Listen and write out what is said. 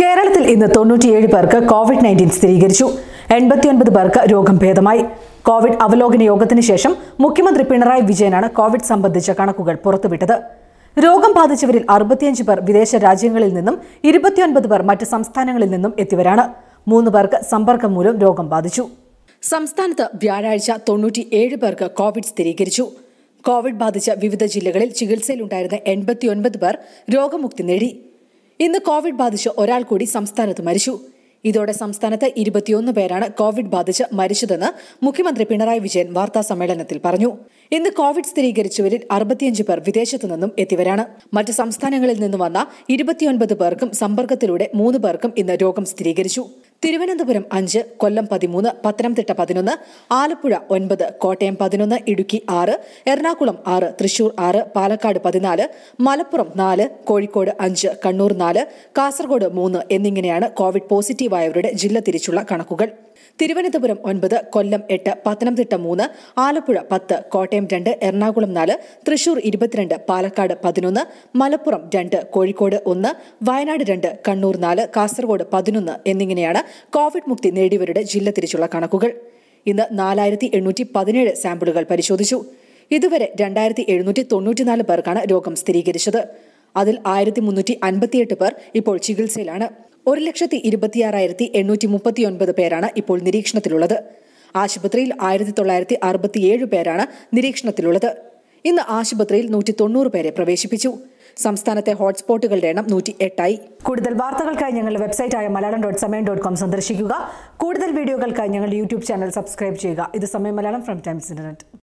കേരളത്തിൽ ഇന്ന് തൊണ്ണൂറ്റിയേഴ് പേർക്ക് കോവിഡ് നയൻറ്റീൻ സ്ഥിരീകരിച്ചു എൺപത്തിയൊൻപത് പേർക്ക് രോഗം ഭേദമായി കോവിഡ് അവലോകന യോഗത്തിന് ശേഷം മുഖ്യമന്ത്രി പിണറായി വിജയനാണ് കോവിഡ് സംബന്ധിച്ച കണക്കുകൾ പുറത്തുവിട്ടത് രോഗം ബാധിച്ചവരിൽ അറുപത്തിയഞ്ച് പേർ വിദേശ രാജ്യങ്ങളിൽ നിന്നും ഇരുപത്തിയൊൻപത് പേർ മറ്റ് സംസ്ഥാനങ്ങളിൽ നിന്നും എത്തിയവരാണ് മൂന്ന് പേർക്ക് സമ്പർക്കം മൂലം രോഗം ബാധിച്ചു സംസ്ഥാനത്ത് വ്യാഴാഴ്ച തൊണ്ണൂറ്റിയേഴ് പേർക്ക് കോവിഡ് സ്ഥിരീകരിച്ചു കോവിഡ് ബാധിച്ച വിവിധ ജില്ലകളിൽ ചികിത്സയിലുണ്ടായിരുന്ന എൺപത്തിയൊൻപത് പേർ രോഗമുക്തി നേടി ഇന്ന് കോവിഡ് ബാധിച്ച് ഒരാൾ കൂടി സംസ്ഥാനത്ത് മരിച്ചു ഇതോടെ സംസ്ഥാനത്ത് ഇരുപത്തിയൊന്ന് പേരാണ് കോവിഡ് ബാധിച്ച് മരിച്ചതെന്ന് മുഖ്യമന്ത്രി പിണറായി വിജയൻ വാർത്താ സമ്മേളനത്തിൽ പറഞ്ഞു ഇന്ന് കോവിഡ് സ്ഥിരീകരിച്ചവരിൽ അറുപത്തിയഞ്ച് പേർ വിദേശത്തു നിന്നും എത്തിയവരാണ് മറ്റ് സംസ്ഥാനങ്ങളിൽ നിന്ന് വന്ന ഇരുപത്തിയൊൻപത് പേർക്കും സമ്പർക്കത്തിലൂടെ മൂന്ന് പേർക്കും ഇന്ന് രോഗം സ്ഥിരീകരിച്ചു തിരുവനന്തപുരം അഞ്ച് കൊല്ലം പതിമൂന്ന് പത്തനംതിട്ട പതിനൊന്ന് ആലപ്പുഴ ഒൻപത് കോട്ടയം പതിനൊന്ന് ഇടുക്കി ആറ് എറണാകുളം ആറ് തൃശൂർ ആറ് പാലക്കാട് പതിനാല് മലപ്പുറം നാല് കോഴിക്കോട് അഞ്ച് കണ്ണൂർ നാല് കാസർഗോഡ് മൂന്ന് എന്നിങ്ങനെയാണ് കോവിഡ് പോസിറ്റീവായവരുടെ ജില്ല തിരിച്ചുള്ള കണക്കുകൾ തിരുവനന്തപുരം ഒൻപത് കൊല്ലം എട്ട് പത്തനംതിട്ട മൂന്ന് ആലപ്പുഴ പത്ത് കോട്ടയം രണ്ട് എറണാകുളം നാല് തൃശൂർ ഇരുപത്തിരണ്ട് പാലക്കാട് പതിനൊന്ന് മലപ്പുറം രണ്ട് കോഴിക്കോട് ഒന്ന് വയനാട് രണ്ട് കണ്ണൂർ നാല് കാസർഗോഡ് പതിനൊന്ന് എന്നിങ്ങനെയാണ് കോവിഡ് മുക്തി നേടിയവരുടെ ജില്ല തിരിച്ചുള്ള കണക്കുകൾ ഇന്ന് നാലായിരത്തി എണ്ണൂറ്റി പതിനേഴ് സാമ്പിളുകൾ പരിശോധിച്ചു ഇതുവരെ രണ്ടായിരത്തി എഴുന്നൂറ്റി തൊണ്ണൂറ്റിനാല് പേർക്കാണ് രോഗം സ്ഥിരീകരിച്ചത് അതിൽ ആയിരത്തി മുന്നൂറ്റി അൻപത്തിയെട്ട് പേർ ഇപ്പോൾ ചികിത്സയിലാണ് ഒരു ലക്ഷത്തി ഇരുപത്തിയാറായിരത്തി എണ്ണൂറ്റി മുപ്പത്തിയൊൻപത് പേരാണ് ഇപ്പോൾ നിരീക്ഷണത്തിലുള്ളത് ആശുപത്രിയിൽ ആയിരത്തി തൊള്ളായിരത്തി അറുപത്തിയേഴ് പേരാണ് നിരീക്ഷണത്തിലുള്ളത് ഇന്ന് ആശുപത്രിയിൽ നൂറ്റി തൊണ്ണൂറ് പേരെ പ്രവേശിപ്പിച്ചു സംസ്ഥാനത്തെ ഹോട്ട്സ്പോട്ടുകളുടെ എണ്ണം നൂറ്റി എട്ടായി കൂടുതൽ വാർത്തകൾക്കായി ഞങ്ങളുടെ വെബ്സൈറ്റായ Malayalam dot Samayam dot com സന്ദർശിക്കുക കൂടുതൽ വീഡിയോകൾക്കായി ഞങ്ങളുടെ യൂട്യൂബ് ചാനൽ സബ്സ്ക്രൈബ് ചെയ്യുക ഇത് സമയം മലയാളം ഫ്രം ടൈംസ് ഇന്റർനെറ്റ്